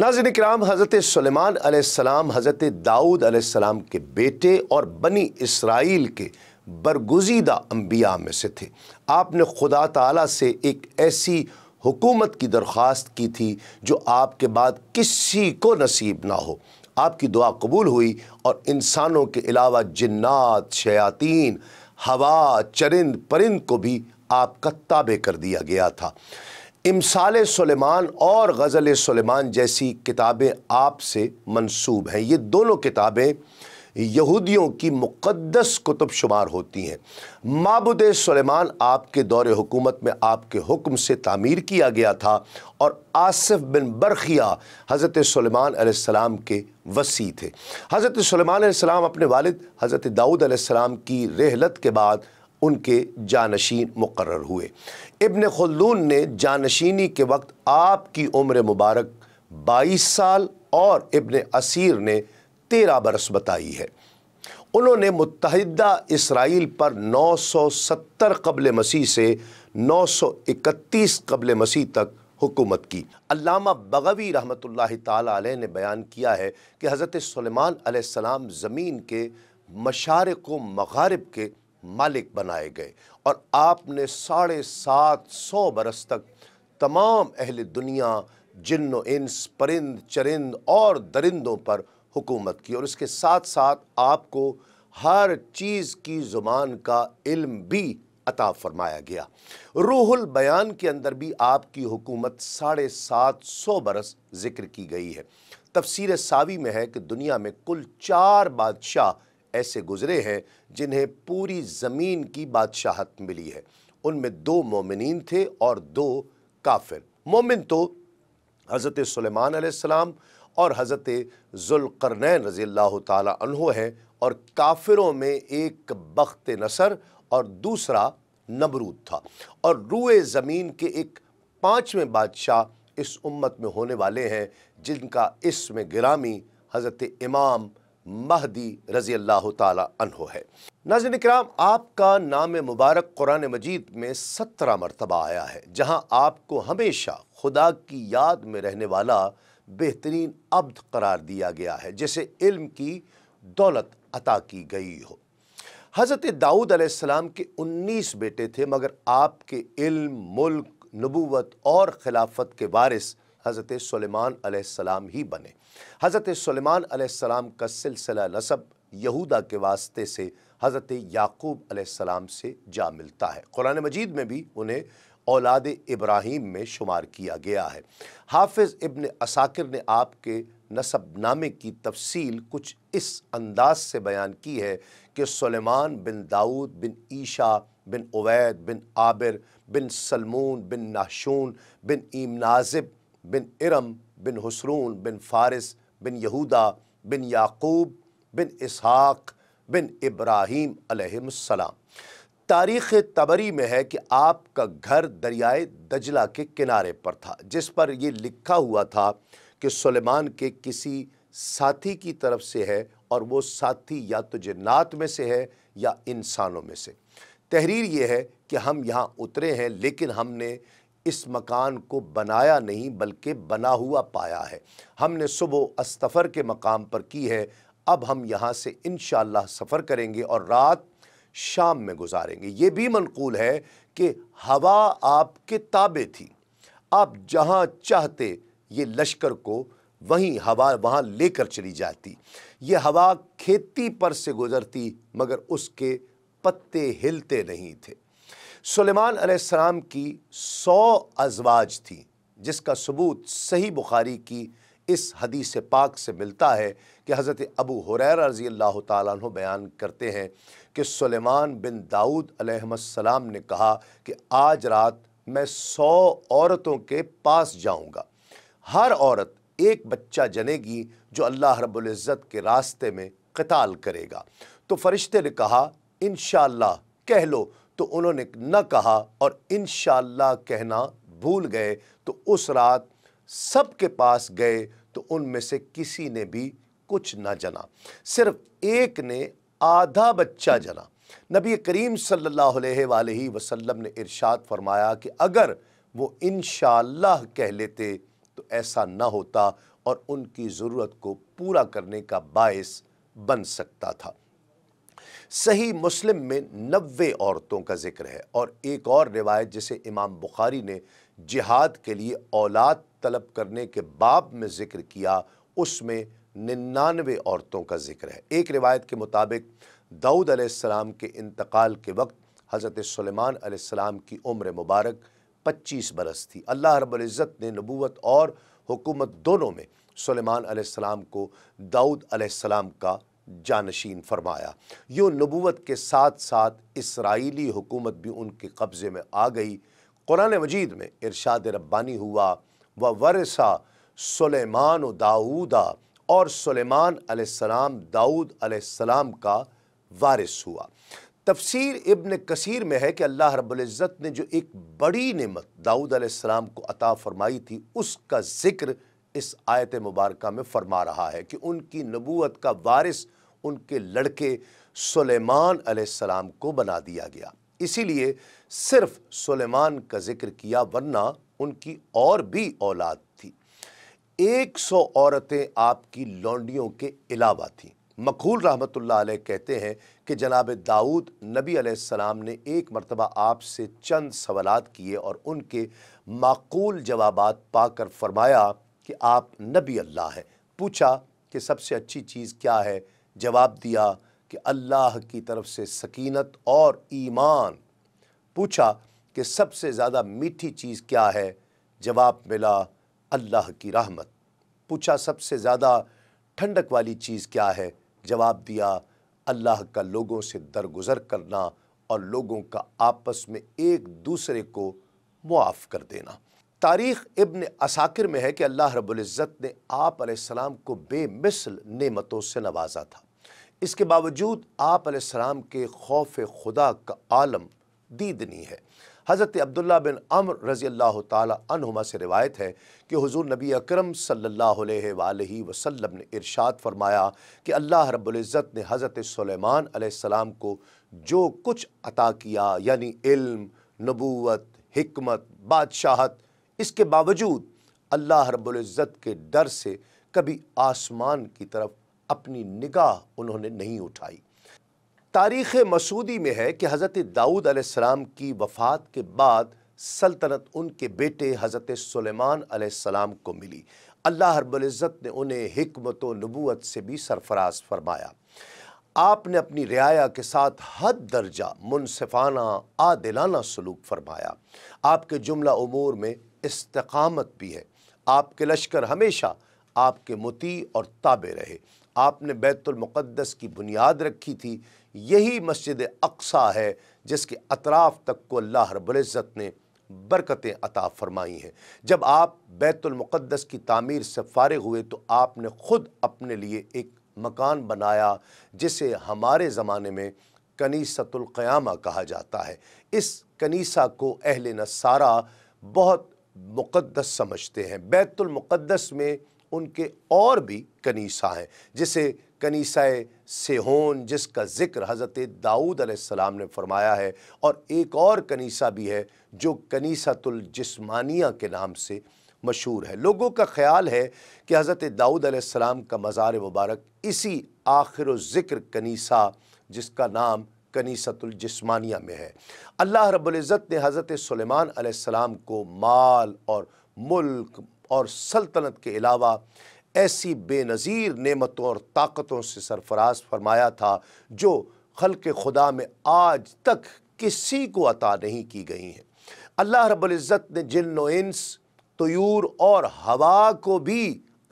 नाजिन कराम हज़रत सलेमान आसमाम हज़रत दाऊद आसमाम के बेटे और बनी इसराइल के बरगुजीदा अम्बिया में से थे आपने खुदा तला से एक ऐसी हुकूमत की दरख्वास्त की थी जो आपके बाद किसी को नसीब ना हो आपकी दुआ कबूल हुई और इंसानों के अलावा जन्ात शयातीन हवा चरिंद परिंद को भी आपका ताबे कर दिया गया था इमसाल सलेमान और गज़ल सलेमान जैसी किताबें आपसे मंसूब हैं ये दोनों किताबें यहूदियों की मुक़दस कुतुब शुमार होती हैं मबुद सलेमान आपके दौर हुकूमत में आपके हुक्म से तामीर किया गया था और आसफ़ बिन बरखिया हज़रत सलेमान के वसी थे हज़रत सलेमान अपने वालिद हज़रत दाऊद की रहलत के बाद उनके जानशीन मुकर हुए इबन खलदून ने जानशीनी के वक्त आपकी उम्र मुबारक बाईस साल और इबन असीर ने तेरह बरस बताई है उन्होंने मुतहदा इसराइल पर नौ सौ सत्तर कबल मसीह से नौ सौ इकतीस कबल मसीह तक हुकूमत की अलामा बगवी रहमत ला ने बयान किया है कि हज़रत सलेमान सलाम ज़मीन के मशारक व मगारब के मालिक बनाए गए और आपने साढ़े सात सौ बरस तक तमाम अहल दुनिया जिन इंस परिंद चरिंद और दरिंदों पर हुकूमत की और इसके साथ साथ आपको हर चीज़ की ज़ुबान का इल्म भी अता फरमाया गया रूहुल बयान के अंदर भी आपकी हुकूमत साढ़े सात सौ बरस जिक्र की गई है तफसीर सावी में है कि दुनिया में कुल चार बादशाह ऐसे गुज़रे हैं जिन्हें पूरी ज़मीन की बादशाहत मिली है उनमें दो मोमिन थे और दो काफिर मोमिन तो हज़रत सलेमान आसमाम और हज़रत ज़ुल्करनैन रज़ी अल्लाह तहो हैं और काफिरों में एक बख्त नसर और दूसरा नमरूद था और रूए ज़मीन के एक पाँचवें बादशाह इस उम्मत में होने वाले हैं जिनका इसमें ग्रामी हज़रत इमाम महदी रजी अल्लाह तहो है नाजिन कराम आपका नाम मुबारक कुरान मजीद में सत्रह मरतबा आया है जहाँ आपको हमेशा खुदा की याद में रहने वाला बेहतरीन अब्द करार दिया गया है जिसे इल्म की दौलत अता की गई हो हज़रत दाऊद आसमाम के उन्नीस बेटे थे मगर आपके इल्म मुल्क नबूवत और खिलाफत के वारिस हज़रत सलेमान सलाम ही बने हज़रत सलेमान सलाम का सिलसिला नसब यहूदा के वास्ते से हज़रत याकूब सलाम से जा मिलता है कुरान मजीद में भी उन्हें औलाद इब्राहिम में शुमार किया गया है हाफिज़ इबन असाकिर ने आपके नामे की तफसील कुछ इस अंदाज से बयान की है कि सलेमान बिन दाऊद बिन ईशा बिन उवैद बिन आबिर बिन सलमून बिन नाशून बिन ईम नाजिब बिन इरम बिन हसरून बिन फ़ारिस बिन यहूदा बिन याकूब बिन इसहाक बिन इब्राहीम अलैहिस्सलाम तारीख़ तबरी में है कि आपका घर दरियाए दजला के किनारे पर था जिस पर ये लिखा हुआ था कि सुलेमान के किसी साथी की तरफ से है और वो साथी या तो जन्नात में से है या इंसानों में से तहरीर ये है कि हम यहाँ उतरे हैं लेकिन हमने इस मकान को बनाया नहीं बल्कि बना हुआ पाया है हमने सुबह अस्तफ़र के मकाम पर की है अब हम यहाँ से इन सफ़र करेंगे और रात शाम में गुजारेंगे ये भी मनकूल है कि हवा आपके ताबे थी आप जहाँ चाहते ये लश्कर को वहीं हवा वहाँ लेकर चली जाती ये हवा खेती पर से गुज़रती मगर उसके पत्ते हिलते नहीं थे सुलेमान अलैहिस्सलाम की सौ अजवाज थी जिसका सबूत सही बुखारी की इस हदीस पाक से मिलता है कि हज़रत अबू हुरैर रजी अल्लाह तु बयान करते हैं कि सुलेमान बिन दाऊद अलैहिस्सलाम ने कहा कि आज रात मैं सौ औरतों के पास जाऊंगा हर औरत एक बच्चा जनेगी जो अल्लाह रब्ज़त के रास्ते में कताल करेगा तो फ़रिश्ते ने कहा इन कह लो तो उन्होंने न कहा और इन कहना भूल गए तो उस रात सब के पास गए तो उनमें से किसी ने भी कुछ न जना सिर्फ एक ने आधा बच्चा जना नबी करीम सल्ला वसल्लम ने इरशाद फरमाया कि अगर वो इन कह लेते तो ऐसा ना होता और उनकी ज़रूरत को पूरा करने का बायस बन सकता था सही मुस्लिम में नबे औरतों का जिक्र है और एक और रिवायत जिसे इमाम बुखारी ने जिहाद के लिए औलाद तलब करने के बाब में ज़िक्र किया उसमें निन्यानवे औरतों का जिक्र है एक रिवायत के मुताबिक दाऊद अलैहिस्सलाम के इंतकाल के वक्त हज़रत सलेमान अलैहिस्सलाम की उम्र मुबारक पच्चीस बरस थी अल्लाह रब्ज़त ने नबूत और हुकूमत दोनों में सलेमान अलैहिस्सलाम को दाऊद अलैहिस्सलाम का जानशीन फरमाया यूँ नबूत के साथ साथ इसराइली हुकूमत भी उनके कब्ज़े में आ गई कुरान मजीद में इरशाद रब्बानी हुआ व वरसा सलेमान दाऊदा और सलेमान अलैहिस्सलाम दाऊद अलैहिस्सलाम का वारिस हुआ तफसीर इब्न कसीर में है कि अल्लाह रब्ज़त ने जो एक बड़ी नमत दाऊद अलैहिस्सलाम को अता फ़रमाई थी उसका ज़िक्र इस आयत मुबारक में फरमा रहा है कि उनकी नबूत का वारिस उनके लड़के सुलेमान अलैहिस्सलाम को बना दिया गया इसीलिए सिर्फ सुलेमान का जिक्र किया वरना उनकी और भी औलाद थी एक सौ औरतें आपकी लौंडियों के अलावा थीं मकहूल रहमतुल्लाह अलैह कहते हैं कि जनाब दाऊद नबी अलैहिस्सलाम ने एक मरतबा आपसे चंद सवाल किए और उनके माकूल जवाब पाकर फरमाया कि आप नबी अल्लाह हैं पूछा कि सबसे अच्छी चीज़ क्या है जवाब दिया कि अल्लाह की तरफ से सकीनत और ईमान पूछा कि सबसे ज़्यादा मीठी चीज़ क्या है जवाब मिला अल्लाह की रहमत पूछा सबसे ज़्यादा ठंडक वाली चीज़ क्या है जवाब दिया अल्लाह का लोगों से दरगुजर करना और लोगों का आपस में एक दूसरे को मुआफ़ कर देना तारीख़ इब्न असाकिर में है कि अल्लाह रबुल्ज़त ने आप सलाम को बेमिसल नेमतों से नवाजा था इसके बावजूद आप आसमाम के खौफ खुदा का आलम दीदनी है हज़रत अब्दुल्ला बिन अमर रज़ी अल्लाह तुमा से रिवायत है कि हुजूर नबी अकरम सल्लल्लाहु अलैहि वसल्लम ने इरशाद फरमाया कि अल्लाह रब्ज़त ने हज़रत सलेमान अलैहिस्सलाम को जो कुछ अता किया यानी इल्म नबूत हमत बादशाहत इसके बावजूद अल्लाह रब्ज़त के डर से कभी आसमान की तरफ अपनी निगाह उन्होंने नहीं उठाई तारीख़ मसूदी में है कि हज़रत दाऊद अलैहिस्सलाम की वफ़ात के बाद सल्तनत उनके बेटे हज़रत सुलेमान अलैहिस्सलाम को मिली अल्लाह रब्ज़त ने उन्हें हमत नबूत से भी सरफराज फरमाया आपने अपनी रियाया के साथ हद दर्जा मुनफाना आदिलाना सलूक फरमाया आपके जुमला उमूर में इस्तकामत भी है आपके लश्कर हमेशा आपके मुती और ताबे रहे आपने बैतुलमक़दस की बुनियाद रखी थी यही मस्जिद अक्सा है जिसके अतराफ़ तक को अल्लाह रबुल्ज़त ने बरकतें अता फ़रमाई हैं जब आप बैतुलमक़दस की तामीर से फारग हुए तो आपने ख़ुद अपने लिए एक मकान बनाया जिसे हमारे ज़माने में कनीसतुल्क़यामा कहा जाता है इस कनीसा को अहल नसारा बहुत मुक़दस समझते हैं बैतुलमक़दस में उनके और भी कनीसा हैं जिसे कनीसा सेहोन जिसका ज़िक्र हज़रत दाऊद अलैहिस्सलाम ने फरमाया है और एक और कनीसा भी है जो जिस्मानिया के नाम से मशहूर है लोगों का ख्याल है कि हज़रत दाऊद अलैहिस्सलाम का मज़ार मुबारक इसी आखिर ज़िक्र कनीसा जिसका नाम जिस्मानिया में है अल्लाह रब्ज़त ने हज़रत सलेमान अलैहिस्सलाम को माल और मुल्क और सल्तनत के अलावा ऐसी बेनज़ीर नेमतों और ताकतों से सरफराज फरमाया था जो खल के खुदा में आज तक किसी को अता नहीं की गई हैं अल्लाह रब्ज़त ने जिन इंस तयूर और हवा को भी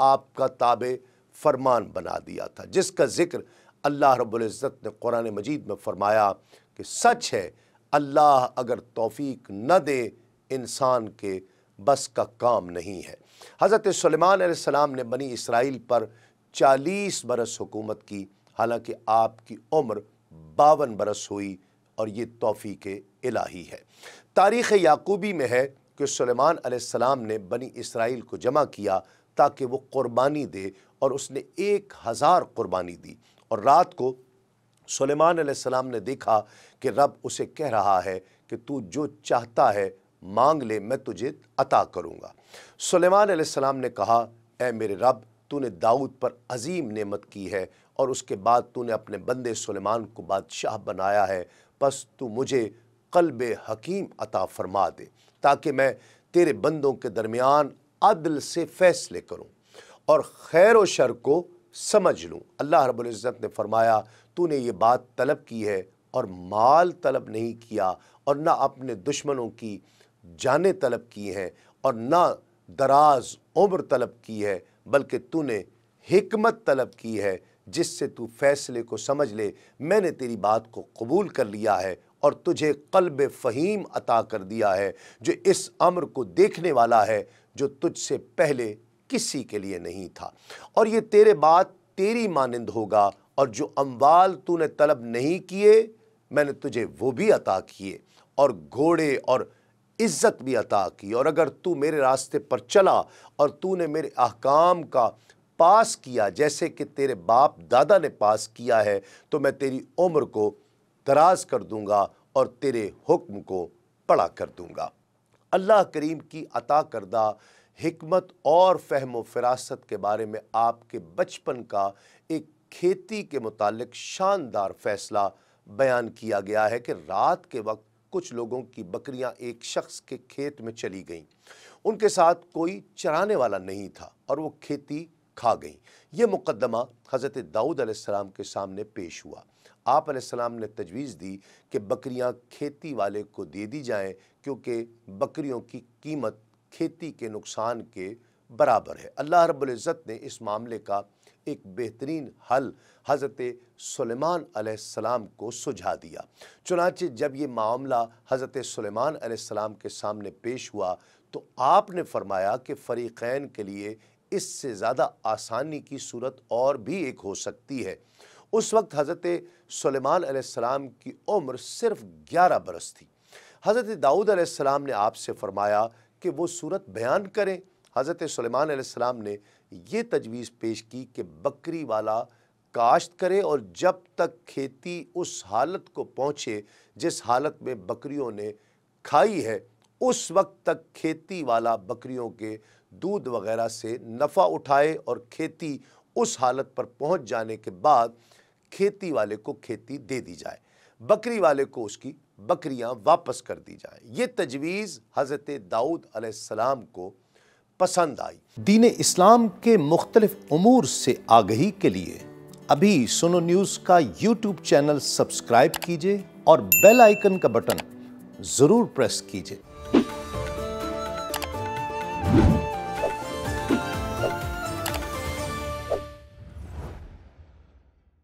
आपका ताबे फरमान बना दिया था जिसका ज़िक्र अल्लाह रब्ज़त ने कुरान मजीद में फ़रमाया कि सच है अल्लाह अगर तोफ़ी न दे इंसान के बस का काम नहीं है हज़रत सलेमान ने बनी इसराइल पर चालीस बरस हुकूमत की हालांकि आपकी उम्र बावन बरस हुई और ये तोहफ़ी के इलाही है तारीख़ याकूबी में है कि सलेमान ने बनी इसराइल को जमा किया ताकि वो क़ुरबानी दे और उसने एक हज़ार क़ुरबानी दी और रात को सलेमान सलेमान ने देखा कि रब उसे कह रहा है कि तू जो चाहता है मांग ले मैं तुझे अता करूँगा सुलेमान सलाम ने कहा ए मेरे रब तूने दाऊद पर अजीम नेमत की है और उसके बाद तूने अपने बंदे सुलेमान को बादशाह बनाया है बस तू मुझे कल्ब हकीम अता फरमा दे ताकि मैं तेरे बंदों के दरमियान अदल से फ़ैसले करूँ और खैर व शर को समझ लूँ अल्लाह रब्ज़त ने फरमाया तूने ये बात तलब की है और माल तलब नहीं किया और ना अपने दुश्मनों की जाने तलब की हैं और ना दराज उम्र तलब की है बल्कि तूने हमत तलब की है जिससे तू फैसले को समझ ले मैंने तेरी बात को कबूल कर लिया है और तुझे कल्ब फ़हीम अता कर दिया है जो इस अम्र को देखने वाला है जो तुझसे पहले किसी के लिए नहीं था और ये तेरे बाद तेरी मानंद होगा और जो अम्बाल तूने तलब नहीं किए मैंने तुझे वो भी अता किए और घोड़े और इज़्ज़त भी अता की और अगर तू मेरे रास्ते पर चला और तूने मेरे अहकाम का पास किया जैसे कि तेरे बाप दादा ने पास किया है तो मैं तेरी उम्र को दराज कर दूँगा और तेरे हुक्म को पड़ा कर दूँगा अल्लाह करीम की अता करदा हमत और फहम व फरासत के बारे में आपके बचपन का एक खेती के मुतालिक शानदार फैसला बयान किया गया है कि रात के वक्त कुछ लोगों की बकरियां एक शख्स के खेत में चली गईं उनके साथ कोई चराने वाला नहीं था और वो खेती खा गईं ये मुकदमा हज़रत दाऊद अलैहिस्सलाम के सामने पेश हुआ आप अलैहिस्सलाम ने तजवीज़ दी कि बकरियां खेती वाले को दे दी जाएं क्योंकि बकरियों की कीमत खेती के नुकसान के बराबर है अल्लाह रब्बुल इज़्ज़त ने इस मामले का एक बेहतरीन हल हज़रत सलेमान अलैहिस्सलाम को सुझा दिया चुनाचे जब ये मामला हज़रत सलेमान के सामने पेश हुआ तो आपने फरमाया कि फ़रीक़ैन के लिए इससे ज़्यादा आसानी की सूरत और भी एक हो सकती है उस वक्त हज़रत सलेमान की उम्र सिर्फ ग्यारह बरस थी हज़रत दाऊद ने आपसे फ़रमाया कि वो सूरत बयान करें हज़रत सलेमान ने ये तजवीज़ पेश की कि बकरी वाला काश्त करे और जब तक खेती उस हालत को पहुँचे जिस हालत में बकरियों ने खाई है उस वक्त तक खेती वाला बकरियों के दूध वगैरह से नफ़ा उठाए और खेती उस हालत पर पहुँच जाने के बाद खेती वाले को खेती दे दी जाए बकरी वाले को उसकी बकरियां वापस कर दी जाए ये तजवीज़ हज़रत दाऊद अलैहिस्सलाम को पसंद आई दीन इस्लाम के मुख्तलिफ अमूर से आगही के लिए अभी सुनो न्यूज़ का यूट्यूब चैनल सब्सक्राइब कीजिए और बेल आइकन का बटन ज़रूर प्रेस कीजिए